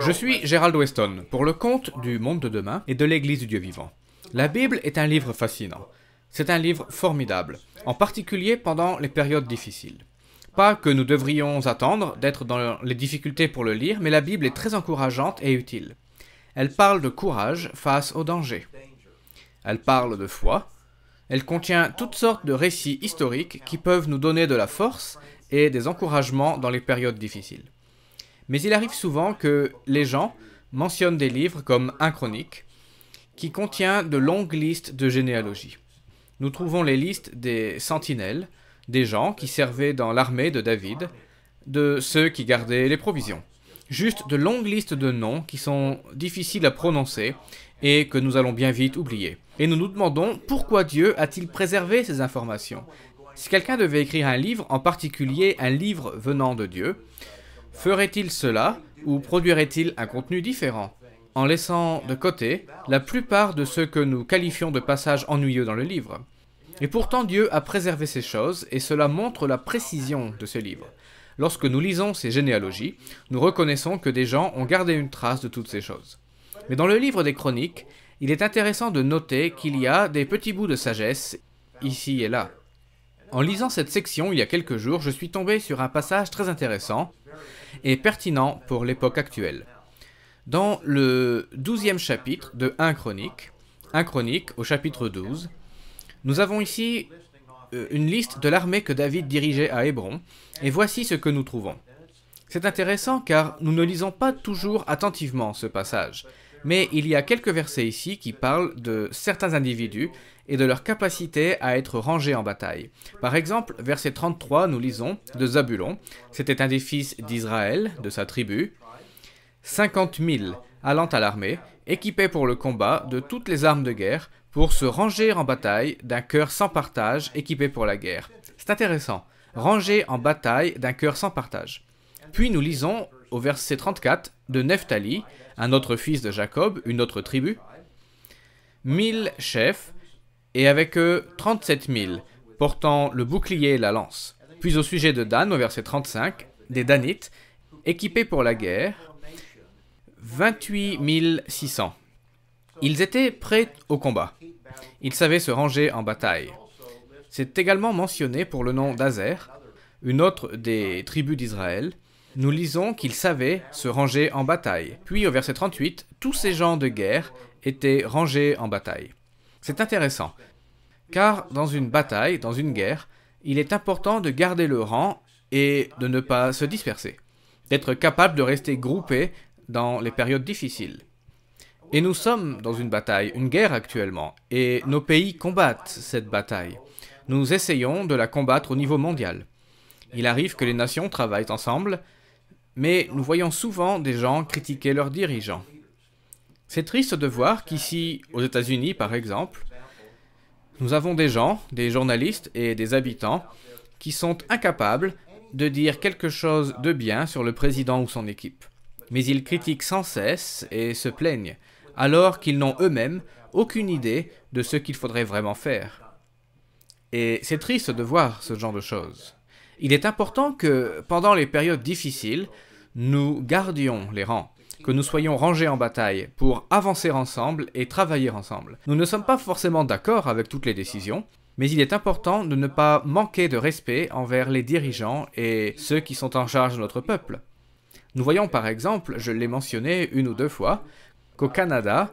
Je suis Gerald Weston, pour le compte du Monde de demain et de l'Église du Dieu vivant. La Bible est un livre fascinant. C'est un livre formidable, en particulier pendant les périodes difficiles. Pas que nous devrions attendre d'être dans les difficultés pour le lire, mais la Bible est très encourageante et utile. Elle parle de courage face aux dangers. Elle parle de foi. Elle contient toutes sortes de récits historiques qui peuvent nous donner de la force et des encouragements dans les périodes difficiles. Mais il arrive souvent que les gens mentionnent des livres comme Un Chronique, qui contient de longues listes de généalogies. Nous trouvons les listes des sentinelles, des gens qui servaient dans l'armée de David, de ceux qui gardaient les provisions. Juste de longues listes de noms qui sont difficiles à prononcer et que nous allons bien vite oublier. Et nous nous demandons pourquoi Dieu a-t-il préservé ces informations Si quelqu'un devait écrire un livre, en particulier un livre venant de Dieu, ferait-il cela ou produirait-il un contenu différent en laissant de côté la plupart de ce que nous qualifions de passages ennuyeux dans le livre. Et pourtant Dieu a préservé ces choses, et cela montre la précision de ce livre. Lorsque nous lisons ces généalogies, nous reconnaissons que des gens ont gardé une trace de toutes ces choses. Mais dans le livre des chroniques, il est intéressant de noter qu'il y a des petits bouts de sagesse ici et là. En lisant cette section il y a quelques jours, je suis tombé sur un passage très intéressant est pertinent pour l'époque actuelle. Dans le 12e chapitre de 1 Chronique, 1 Chronique au chapitre 12, nous avons ici euh, une liste de l'armée que David dirigeait à Hébron, et voici ce que nous trouvons. C'est intéressant car nous ne lisons pas toujours attentivement ce passage mais il y a quelques versets ici qui parlent de certains individus et de leur capacité à être rangés en bataille. Par exemple, verset 33, nous lisons de Zabulon, c'était un des fils d'Israël, de sa tribu, 50 000 allant à l'armée, équipés pour le combat de toutes les armes de guerre, pour se ranger en bataille d'un cœur sans partage, équipé pour la guerre. C'est intéressant, ranger en bataille d'un cœur sans partage. Puis nous lisons au verset 34 de Nephtali, un autre fils de Jacob, une autre tribu, mille chefs, et avec eux trente-sept mille, portant le bouclier et la lance. Puis au sujet de Dan, au verset 35, des Danites, équipés pour la guerre, 28 600. Ils étaient prêts au combat. Ils savaient se ranger en bataille. C'est également mentionné pour le nom d'Azer, une autre des tribus d'Israël, nous lisons qu'ils savaient se ranger en bataille. Puis au verset 38, tous ces gens de guerre étaient rangés en bataille. C'est intéressant, car dans une bataille, dans une guerre, il est important de garder le rang et de ne pas se disperser, d'être capable de rester groupé dans les périodes difficiles. Et nous sommes dans une bataille, une guerre actuellement, et nos pays combattent cette bataille. Nous essayons de la combattre au niveau mondial. Il arrive que les nations travaillent ensemble mais nous voyons souvent des gens critiquer leurs dirigeants. C'est triste de voir qu'ici, aux États-Unis par exemple, nous avons des gens, des journalistes et des habitants qui sont incapables de dire quelque chose de bien sur le président ou son équipe. Mais ils critiquent sans cesse et se plaignent, alors qu'ils n'ont eux-mêmes aucune idée de ce qu'il faudrait vraiment faire. Et c'est triste de voir ce genre de choses. Il est important que, pendant les périodes difficiles, nous gardions les rangs, que nous soyons rangés en bataille pour avancer ensemble et travailler ensemble. Nous ne sommes pas forcément d'accord avec toutes les décisions, mais il est important de ne pas manquer de respect envers les dirigeants et ceux qui sont en charge de notre peuple. Nous voyons par exemple, je l'ai mentionné une ou deux fois, qu'au Canada,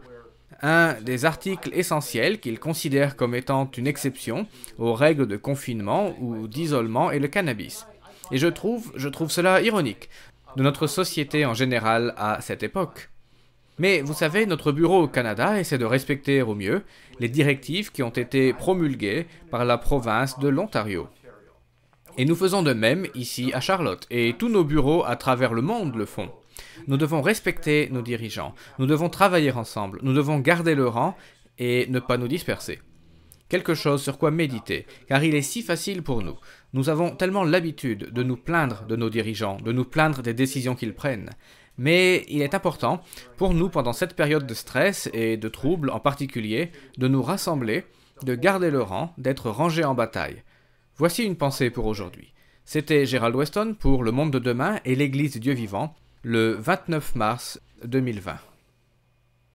un des articles essentiels qu'ils considèrent comme étant une exception aux règles de confinement ou d'isolement est le cannabis. Et je trouve, je trouve cela ironique de notre société en général à cette époque. Mais vous savez, notre bureau au Canada essaie de respecter au mieux les directives qui ont été promulguées par la province de l'Ontario. Et nous faisons de même ici à Charlotte, et tous nos bureaux à travers le monde le font. Nous devons respecter nos dirigeants, nous devons travailler ensemble, nous devons garder le rang et ne pas nous disperser quelque chose sur quoi méditer, car il est si facile pour nous. Nous avons tellement l'habitude de nous plaindre de nos dirigeants, de nous plaindre des décisions qu'ils prennent. Mais il est important pour nous, pendant cette période de stress et de troubles en particulier, de nous rassembler, de garder le rang, d'être rangés en bataille. Voici une pensée pour aujourd'hui. C'était Gérald Weston pour Le Monde de demain et l'Église Dieu vivant, le 29 mars 2020.